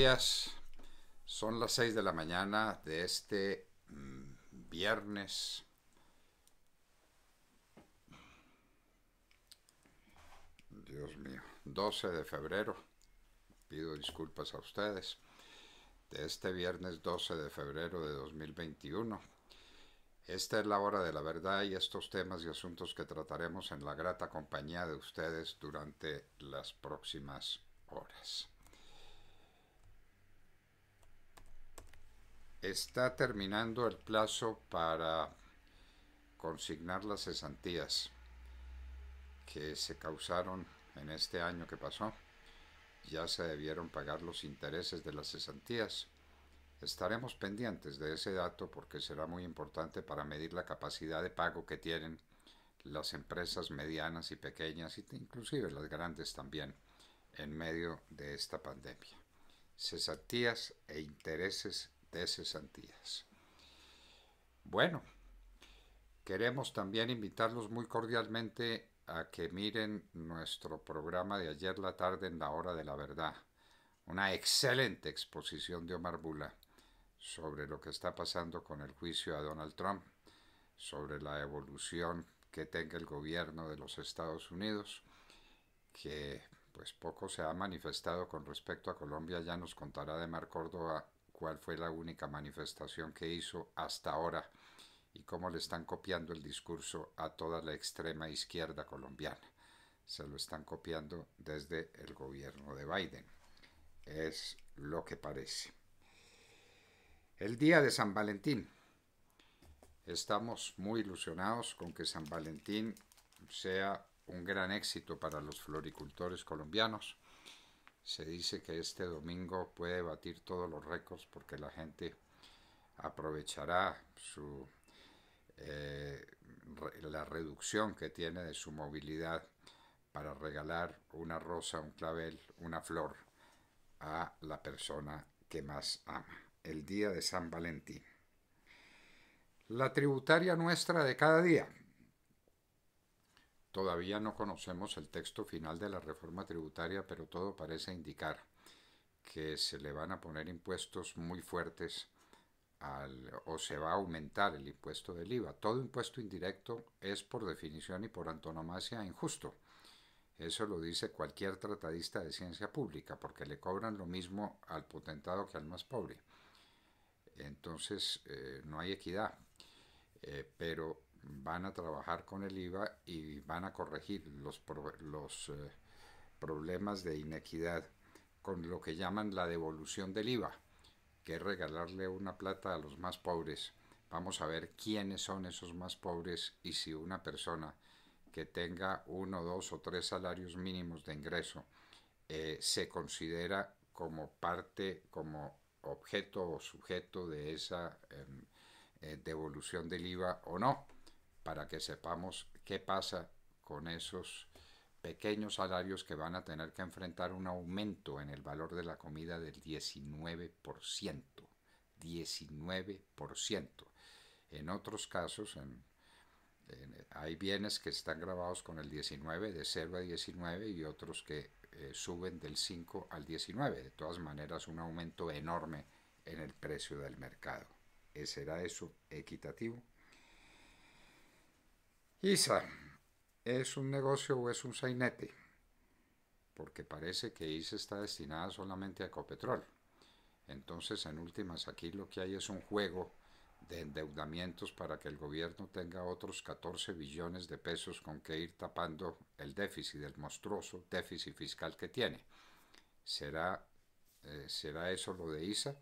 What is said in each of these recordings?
días, son las 6 de la mañana de este mm, viernes. Dios mío, 12 de febrero. Pido disculpas a ustedes. De este viernes 12 de febrero de 2021. Esta es la hora de la verdad y estos temas y asuntos que trataremos en la grata compañía de ustedes durante las próximas horas. está terminando el plazo para consignar las cesantías que se causaron en este año que pasó. Ya se debieron pagar los intereses de las cesantías. Estaremos pendientes de ese dato porque será muy importante para medir la capacidad de pago que tienen las empresas medianas y pequeñas, inclusive las grandes también, en medio de esta pandemia. Cesantías e intereses de cesantías. Bueno, queremos también invitarlos muy cordialmente a que miren nuestro programa de ayer la tarde en la hora de la verdad. Una excelente exposición de Omar Bula sobre lo que está pasando con el juicio a Donald Trump, sobre la evolución que tenga el gobierno de los Estados Unidos, que pues poco se ha manifestado con respecto a Colombia, ya nos contará de Mar Córdoba cuál fue la única manifestación que hizo hasta ahora y cómo le están copiando el discurso a toda la extrema izquierda colombiana. Se lo están copiando desde el gobierno de Biden. Es lo que parece. El día de San Valentín. Estamos muy ilusionados con que San Valentín sea un gran éxito para los floricultores colombianos se dice que este domingo puede batir todos los récords porque la gente aprovechará su, eh, la reducción que tiene de su movilidad para regalar una rosa, un clavel, una flor a la persona que más ama. El día de San Valentín. La tributaria nuestra de cada día. Todavía no conocemos el texto final de la reforma tributaria, pero todo parece indicar que se le van a poner impuestos muy fuertes o se va a aumentar el impuesto del IVA. Todo impuesto indirecto es por definición y por antonomasia injusto. Eso lo dice cualquier tratadista de ciencia pública, porque le cobran lo mismo al potentado que al más pobre. Entonces, eh, no hay equidad. Eh, pero van a trabajar con el IVA y van a corregir los, eh, problemas de inequidad con lo que llaman la devolución del IVA, que es regalarle una plata a los más pobres. Vamos a ver quiénes son esos más pobres y si una persona que tenga uno, dos o tres salarios mínimos de ingreso eh, se considera como parte, como objeto o sujeto de esa em, eh, devolución del IVA o no para que sepamos qué pasa con esos pequeños salarios que van a tener que enfrentar un aumento en el valor de la comida del 19%. 19%. En otros casos, hay bienes que están grabados con el 19, de 0 a 19, y otros que eh, suben del 5 al 19. De todas maneras, un aumento enorme en el precio del mercado. ¿Será eso equitativo? Isa, ¿es un negocio o es un sainete? Porque parece que ISA está destinada solamente a Ecopetrol. Entonces, en últimas, aquí lo que hay es un juego de endeudamientos para que el gobierno tenga otros 14 billones de pesos con que ir tapando el déficit, el monstruoso déficit fiscal que tiene. ¿Será, eh, ¿será eso lo de ISA?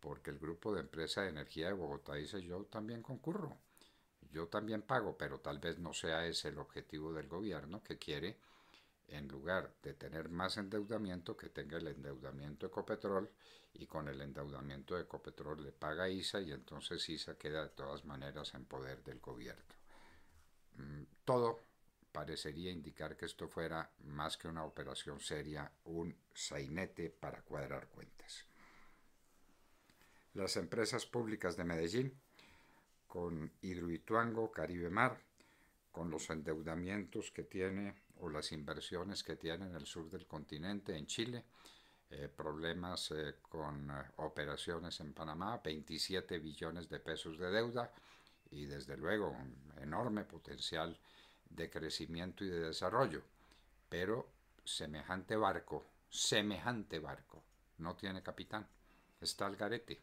Porque el grupo de empresa de energía de Bogotá, dice yo también concurro yo también pago, pero tal vez no sea ese el objetivo del gobierno que quiere, en lugar de tener más endeudamiento, que tenga el endeudamiento de Ecopetrol y con el endeudamiento de Ecopetrol le paga ISA y entonces ISA queda de todas maneras en poder del gobierno. Mm, todo parecería indicar que esto fuera más que una operación seria, un sainete para cuadrar cuentas. Las empresas públicas de Medellín con Hidroituango, Caribe Mar, con los endeudamientos que tiene o las inversiones que tiene en el sur del continente, en Chile, eh, problemas eh, con eh, operaciones en Panamá, 27 billones de pesos de deuda y desde luego un enorme potencial de crecimiento y de desarrollo. Pero semejante barco, semejante barco, no tiene capitán, está al garete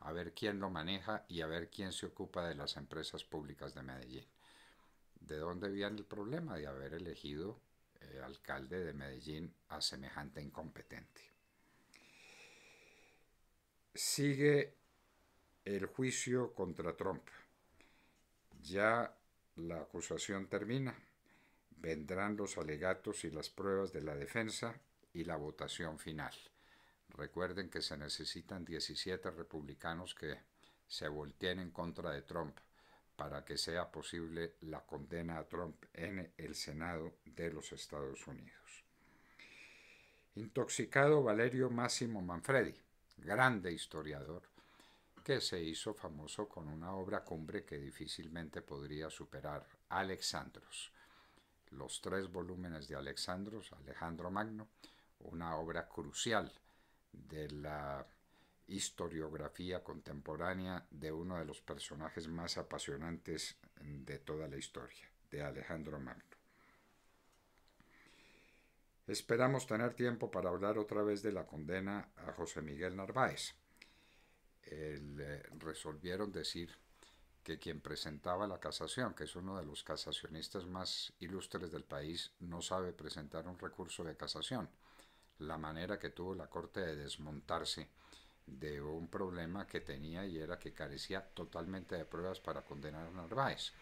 a ver quién lo maneja y a ver quién se ocupa de las empresas públicas de Medellín. ¿De dónde viene el problema de haber elegido eh, alcalde de Medellín a semejante incompetente? Sigue el juicio contra Trump. Ya la acusación termina. Vendrán los alegatos y las pruebas de la defensa y la votación final. Recuerden que se necesitan 17 republicanos que se volteen en contra de Trump para que sea posible la condena a Trump en el Senado de los Estados Unidos. Intoxicado Valerio Máximo Manfredi, grande historiador, que se hizo famoso con una obra cumbre que difícilmente podría superar, Alexandros. Los tres volúmenes de Alexandros, Alejandro Magno, una obra crucial de la historiografía contemporánea de uno de los personajes más apasionantes de toda la historia, de Alejandro Magno. Esperamos tener tiempo para hablar otra vez de la condena a José Miguel Narváez. El, eh, resolvieron decir que quien presentaba la casación, que es uno de los casacionistas más ilustres del país, no sabe presentar un recurso de casación la manera que tuvo la Corte de desmontarse de un problema que tenía y era que carecía totalmente de pruebas para condenar a Narváez.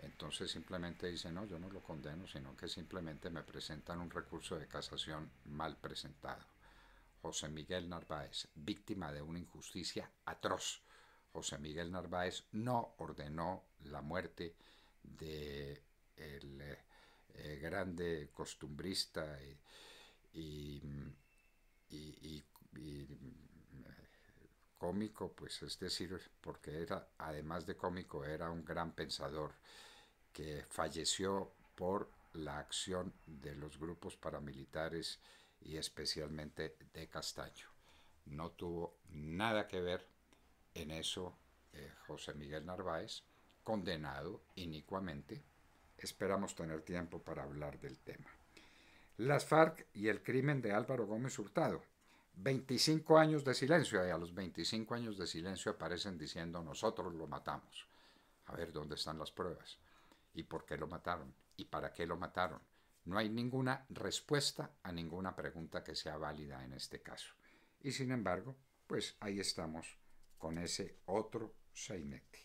Entonces simplemente dice, no, yo no lo condeno, sino que simplemente me presentan un recurso de casación mal presentado. José Miguel Narváez, víctima de una injusticia atroz. José Miguel Narváez no ordenó la muerte de eh, grande costumbrista y, cómico, pues es decir, porque era, además de cómico, era un gran pensador que falleció por la acción de los grupos paramilitares y especialmente de Castaño. No tuvo nada que ver en eso eh, José Miguel Narváez, condenado inicuamente. Esperamos tener tiempo para hablar del tema las FARC y el crimen de Álvaro Gómez Hurtado. 25 años de silencio, y a los 25 años de silencio aparecen diciendo nosotros lo matamos. A ver dónde están las pruebas y por qué lo mataron y para qué lo mataron. No hay ninguna respuesta a ninguna pregunta que sea válida en este caso. Y sin embargo, pues ahí estamos con ese otro seinete.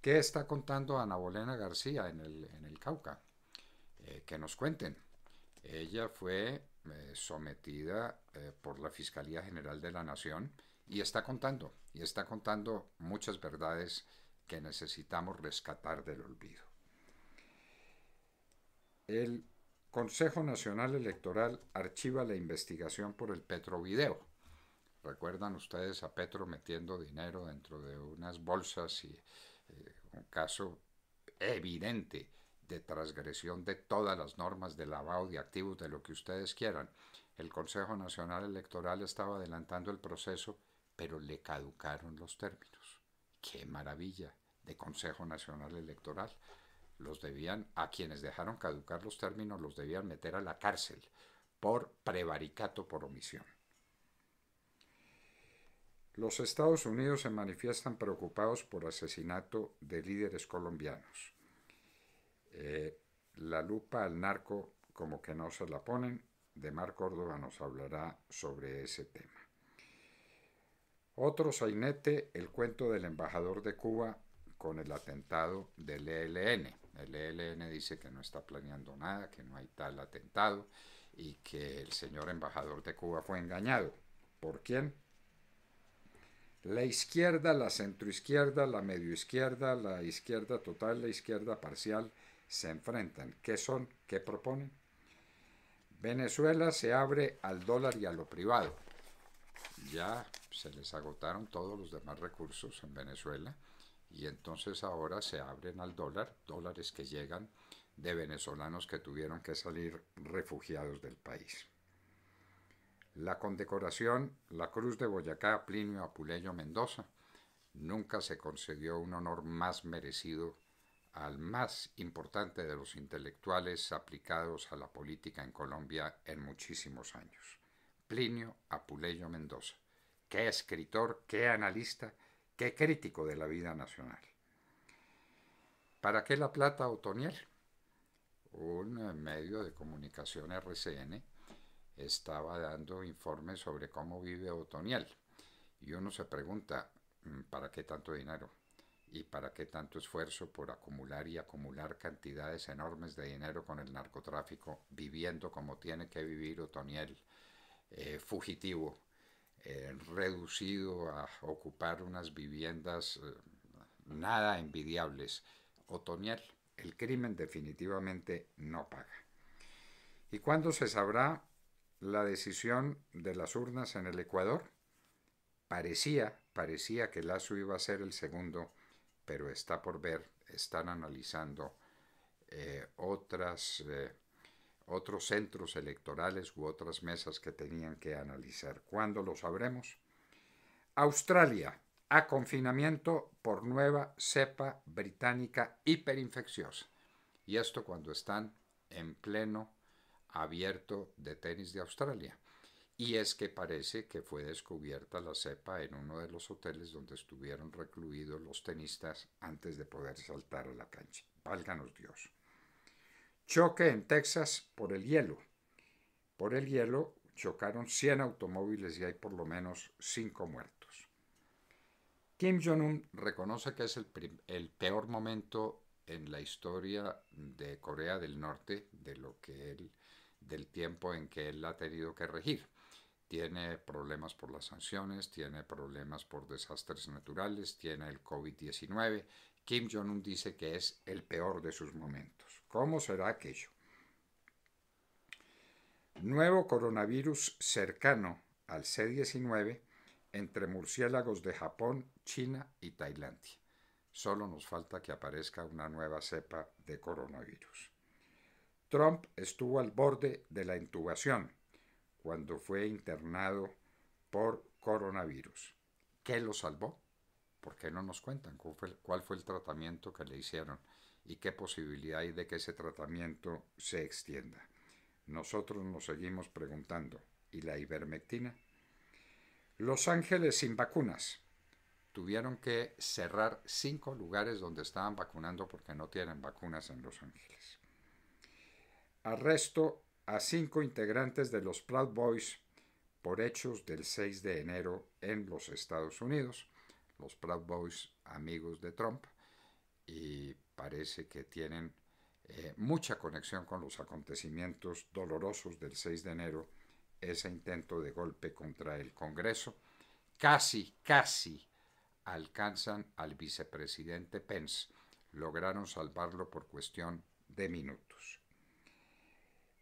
¿Qué está contando Ana Bolena García en el, Cauca? Eh, que nos cuenten. Ella fue eh, sometida eh, por la Fiscalía General de la Nación y está contando, y está contando muchas verdades que necesitamos rescatar del olvido. El Consejo Nacional Electoral archiva la investigación por el Petrovideo. ¿Recuerdan ustedes a Petro metiendo dinero dentro de unas bolsas y eh, un caso evidente de transgresión de todas las normas de lavado de activos, de lo que ustedes quieran. El Consejo Nacional Electoral estaba adelantando el proceso, pero le caducaron los términos. ¡Qué maravilla! De Consejo Nacional Electoral. Los debían, a quienes dejaron caducar los términos, los debían meter a la cárcel por prevaricato por omisión. Los Estados Unidos se manifiestan preocupados por asesinato de líderes colombianos. Eh, la lupa al narco como que no se la ponen. De Mar Córdoba nos hablará sobre ese tema. Otro sainete, el cuento del embajador de Cuba con el atentado del ELN. El ELN dice que no está planeando nada, que no hay tal atentado y que el señor embajador de Cuba fue engañado. ¿Por quién? La izquierda, la centroizquierda, la medioizquierda, la izquierda total, la izquierda parcial, se enfrentan. ¿Qué son? ¿Qué proponen? Venezuela se abre al dólar y a lo privado. Ya se les agotaron todos los demás recursos en Venezuela y entonces ahora se abren al dólar, dólares que llegan de venezolanos que tuvieron que salir refugiados del país. La condecoración, la Cruz de Boyacá Plinio Apuleyo Mendoza, nunca se concedió un honor más merecido al más importante de los intelectuales aplicados a la política en Colombia en muchísimos años, Plinio Apuleyo Mendoza. Qué escritor, qué analista, qué crítico de la vida nacional. ¿Para qué la plata Otoniel? Un medio de comunicación RCN estaba dando informes sobre cómo vive Otoniel. Y uno se pregunta, mm, ¿para qué tanto dinero? ¿Y para qué tanto esfuerzo por acumular y acumular cantidades enormes de dinero con el narcotráfico, viviendo como tiene que vivir Otoniel, eh, fugitivo, eh, reducido a ocupar unas viviendas eh, nada envidiables? Otoniel, el crimen definitivamente no paga. ¿Y cuándo se sabrá la decisión de las urnas en el Ecuador? Parecía, parecía que Lazo iba a ser el segundo pero está por ver, están analizando eh, eh, otros centros electorales u otras mesas que tenían que analizar. ¿Cuándo lo sabremos? Australia, a confinamiento por nueva cepa británica hiperinfecciosa. Y esto cuando están en pleno abierto de tenis de Australia. Y es que parece que fue descubierta la cepa en uno de los hoteles donde estuvieron recluidos los tenistas antes de poder saltar a la cancha. Válganos Dios. Choque en Texas por el hielo. Por el hielo chocaron 100 automóviles y hay por lo menos 5 muertos. Kim Jong-un reconoce que es el, peor momento en la historia de Corea del Norte de lo que del tiempo en que él ha tenido que regir tiene problemas por las sanciones, tiene problemas por desastres naturales, tiene el COVID-19. Kim Jong-un dice que es el peor de sus momentos. ¿Cómo será aquello? Nuevo coronavirus cercano al C-19 entre murciélagos de Japón, China y Tailandia. Solo nos falta que aparezca una nueva cepa de coronavirus. Trump estuvo al borde de la intubación cuando fue internado por coronavirus. ¿Qué lo salvó? ¿Por qué no nos cuentan cuál fue, el tratamiento que le hicieron y qué posibilidad hay de que ese tratamiento se extienda? Nosotros nos seguimos preguntando, ¿y la ivermectina? Los Ángeles sin vacunas. Tuvieron que cerrar cinco lugares donde estaban vacunando porque no tienen vacunas en Los Ángeles. Arresto a cinco integrantes de los Proud Boys por hechos del 6 de enero en los Estados Unidos. Los Proud Boys, amigos de Trump, y parece que tienen eh, mucha conexión con los acontecimientos dolorosos del 6 de enero, ese intento de golpe contra el Congreso. Casi, casi alcanzan al vicepresidente Pence. Lograron salvarlo por cuestión de minutos.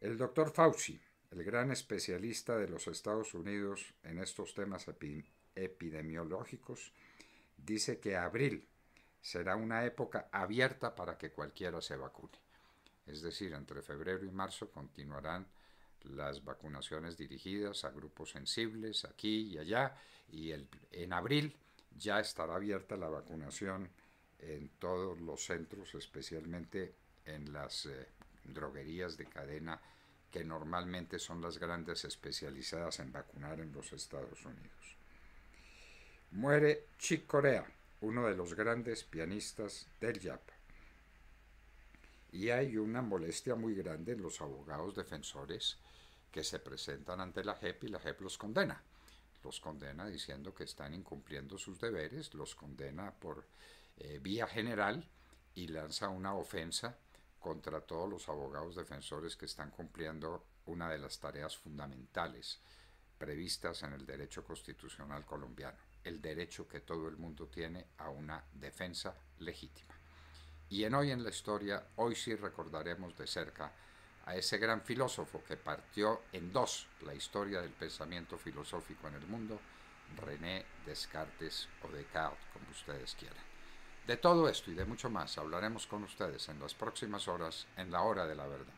El doctor Fauci, el gran especialista de los Estados Unidos en estos temas epidemiológicos, dice que abril será una época abierta para que cualquiera se vacune. Es decir, entre febrero y marzo continuarán las vacunaciones dirigidas a grupos sensibles aquí y allá y el, en abril ya estará abierta la vacunación en todos los centros, especialmente en las... Eh, droguerías de cadena que normalmente son las grandes especializadas en vacunar en los Estados Unidos. Muere Chick Corea, uno de los grandes pianistas del Yap. Y hay una molestia muy grande en los abogados defensores que se presentan ante la JEP y la JEP los condena. Los condena diciendo que están incumpliendo sus deberes, los condena por eh, vía general y lanza una ofensa contra todos los abogados defensores que están cumpliendo una de las tareas fundamentales previstas en el derecho constitucional colombiano, el derecho que todo el mundo tiene a una defensa legítima. Y en Hoy en la Historia, hoy sí recordaremos de cerca a ese gran filósofo que partió en dos la historia del pensamiento filosófico en el mundo, René Descartes o Descartes, como ustedes quieran. De todo esto y de mucho más hablaremos con ustedes en las próximas horas en la hora de la verdad.